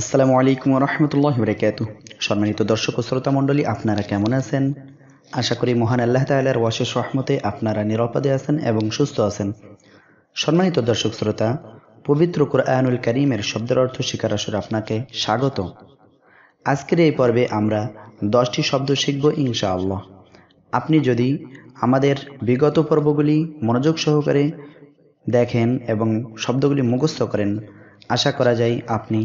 আসসালামু আলাইকুম রহমতুল্লাহ বরকাত সম্মানিত দর্শক ও শ্রোতা মণ্ডলী আপনারা কেমন আছেন আশা করি মহান আল্লাহ তাল্লাহার ওয়াশেষ রহমতে আপনারা নিরাপদে আছেন এবং সুস্থ আছেন সম্মানিত দর্শক শ্রোতা পবিত্র কুরআনুল করিমের শব্দের অর্থ শিকার আসর আপনাকে স্বাগত আজকের এই পর্বে আমরা দশটি শব্দ শিখব আল্লাহ আপনি যদি আমাদের বিগত পর্বগুলি মনোযোগ সহকারে দেখেন এবং শব্দগুলি মুখস্থ করেন আশা করা যায় আপনি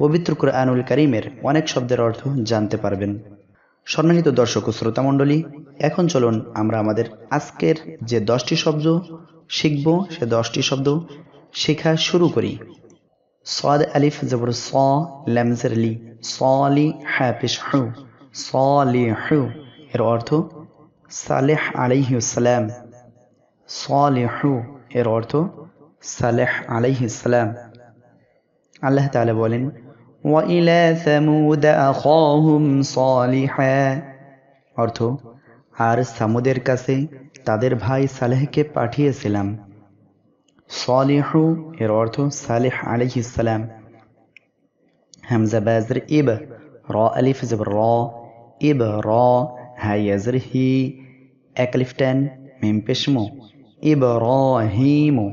পবিত্র কুরআনুল করিমের অনেক শব্দের অর্থ জানতে পারবেন সম্মানিত দর্শক ও শ্রোতামণ্ডলী এখন চলুন আমরা আমাদের আজকের যে দশটি শব্দ শিখব সে দশটি শব্দ শেখা শুরু করি সদ আলিফ জবর স ল্যামজের লি সলি হ্যাপিস হু সলি হু এর অর্থ সালেহ আলাইহিসাল্লাম সলি হু এর অর্থ সালেহ সালাম আল্লাহ তালা বলেন ওয়াইলা সামুদ আখাহুম সালিহা অর্থ আর সামুদের কাছে তাদের ভাই সালেহকে পাঠিয়েছিলাম সলিহু এর অর্থ সালেহ আলহ ইসালাম হামজা বাজর ইব র আলিফ জবর র ইব র হাইয়াজর হি একলিফ টেন মেমপেশমো ইব র হিমো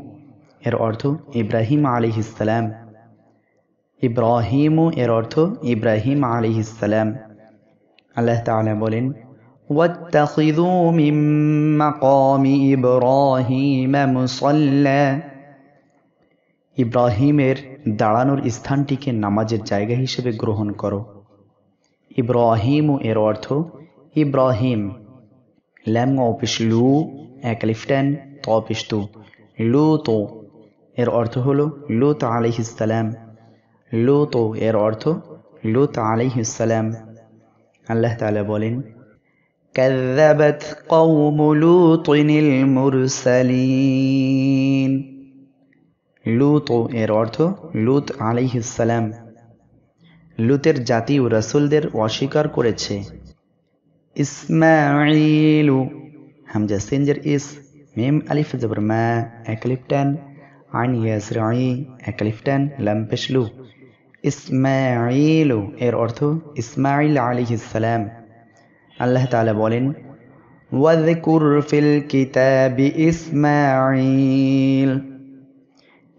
এর অর্থ ইব্রাহিম আলহ ইসালাম ইব্রাহিম এর অর্থ ইব্রাহিম আলি ইসালাম আল্লাহ তালা বলেন ইব্রাহিমের দাঁড়ানোর স্থানটিকে নামাজের জায়গা হিসেবে গ্রহণ করো ইব্রাহিম এর অর্থ ইব্রাহিম ল্যাম অফিস লু এক লিফটেন তো অফিস তু লু তো এর অর্থ হলো লুত আলহিসাল্লাম লুত এর অর্থ লুত আলিহিসাল্লাম আল্লাহ তালা বলেন كذبت قوم لوط المرسلين লুত এর অর্থ লুত আলিহিসাল্লাম লুতের জাতি ও রাসুলদের অস্বীকার করেছে ইসমাইল হামজা সিনজের ইস মিম আলিফ জবর মা একলিফটান আইন ইয়াসরাই একলিফটান লাম্পেশলু ইসমাইল এর অর্থ ইসমাইল আলী ইসালাম আল্লাহ তালা বলেন ফিল ইসমাইল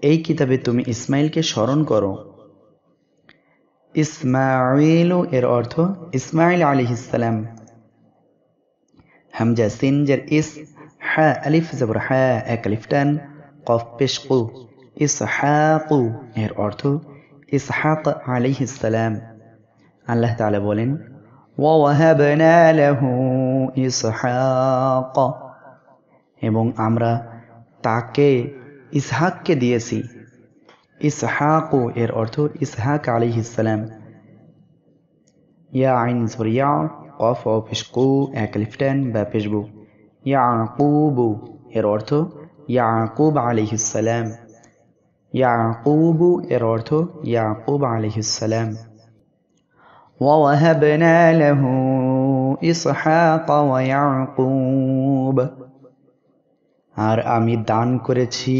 এই কিতাবে তুমি ইসমাইলকে স্মরণ করো ইসমাইল এর অর্থ ইসমাইল আলী ইসালাম হামজা সিনজের ইস হ্যাঁ আলিফ জবর হ্যাঁ এক আলিফ কফ পেশ ইস হ্যাঁ এর অর্থ ইসহাক আলিহ ইসালাম আল্লাহ তালা বলেন ওয়াহাবনা লাহু ইসহাক এবং আমরা তাকে ইসহাককে দিয়েছি ইসহাকু এর অর্থ ইসহাক আলী ইসালাম ইয়া আইন সরিয়া কফ ও ফিসকু এক লিফটেন বা ফেসবুক ইয়াকুবু এর অর্থ ইয়াকুব আলী ইসালাম يعقوب إرارته يعقوب عليه السلام ووهبنا له إسحاق ويعقوب আর আমি দান করেছি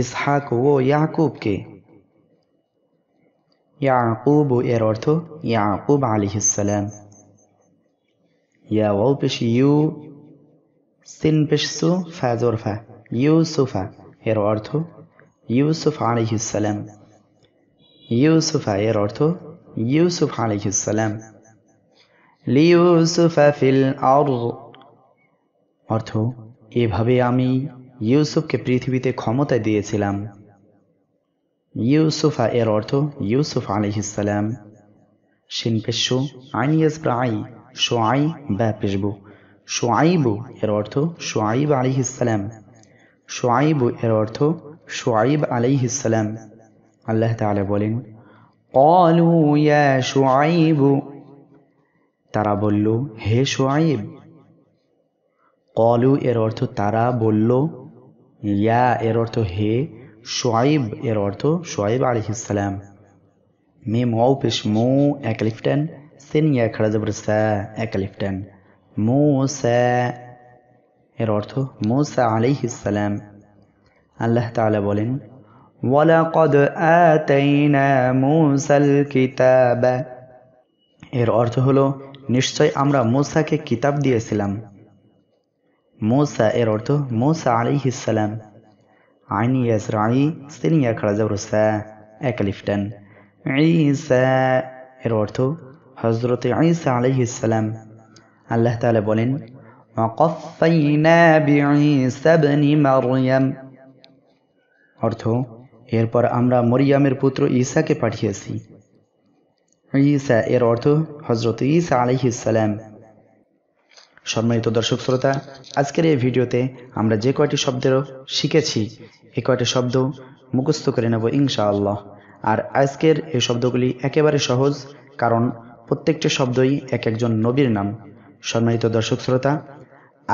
ইসহাক ও ইয়াকুবকে ইয়াকুব এর অর্থ ইয়াকুব আলিহিসাল্লাম ইয়া ও পেশ ইউ সিন পেশ সু ফা জোরফা ইউসুফা এর অর্থ ইউসুফ আলিহালাম ইউসুফ এর অর্থ ইউসুফ আলিহালাম অর্থ এভাবে আমি ইউসুফকে পৃথিবীতে ক্ষমতা দিয়েছিলাম ইউসুফা এর অর্থ ইউসুফ আলিহিসাল্লাম শিল্পেশ্য আইনিয়াস প্রায় সোয়াই বা পেশবু সোয়াইবু এর অর্থ সোয়াইব আলিহালাম সোয়াইবু এর অর্থ শোয়াইব আলাইহিসাল্লাম আল্লাহ তালা বলেন অলু ইয়া শোয়াইব তারা বলল হে শোয়াইব কলু এর অর্থ তারা বলল ইয়া এর অর্থ হে শোয়াইব এর অর্থ শোয়াইব আলহিসাল্লাম মে মৌ পেশ মু লিফটেন সেন ইয়া খাড়া স্যা এক লিফটেন মু স্যা এর অর্থ আলি আলাইহিসাল্লাম আল্লাহ তাআলা বলেন ওয়ালাকদ আতাইনা মুসাল কিতাবা এর অর্থ হলো নিশ্চয় আমরা মোসাকে কিতাব দিয়েছিলাম মোসা এর অর্থ মোসা আলিহিসাল্লাম আইনি ইয়াসরাই সিনিয়া খারাজাবরুসা একালিফটান ঈসা এর অর্থ হজরত ঈসা আলিহিসাল্লাম আল্লাহ তাআলা বলেন وقفينا بعيسى ابن مريم অর্থ এরপর আমরা মরিয়ামের পুত্র ঈসাকে পাঠিয়েছি ঈসা এর অর্থ হজরত ঈসা আলহিসাল্যাম সম্মানিত দর্শক শ্রোতা আজকের এই ভিডিওতে আমরা যে কয়টি শব্দেরও শিখেছি এ কয়টি শব্দ মুখস্থ করে নেব ইনশাআল্লাহ আর আজকের এই শব্দগুলি একেবারে সহজ কারণ প্রত্যেকটি শব্দই এক একজন নবীর নাম সম্মানিত দর্শক শ্রোতা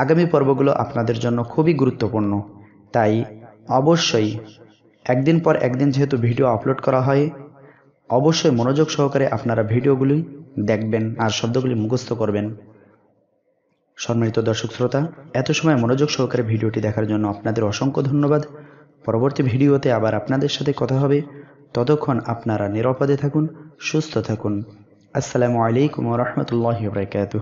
আগামী পর্বগুলো আপনাদের জন্য খুবই গুরুত্বপূর্ণ তাই অবশ্যই একদিন পর একদিন যেহেতু ভিডিও আপলোড করা হয় অবশ্যই মনোযোগ সহকারে আপনারা ভিডিওগুলি দেখবেন আর শব্দগুলি মুখস্থ করবেন সম্মানিত দর্শক শ্রোতা এত সময় মনোযোগ সহকারে ভিডিওটি দেখার জন্য আপনাদের অসংখ্য ধন্যবাদ পরবর্তী ভিডিওতে আবার আপনাদের সাথে কথা হবে ততক্ষণ আপনারা নিরাপদে থাকুন সুস্থ থাকুন আসসালামু আলাইকুম রহমতুল্লাহ বরকাত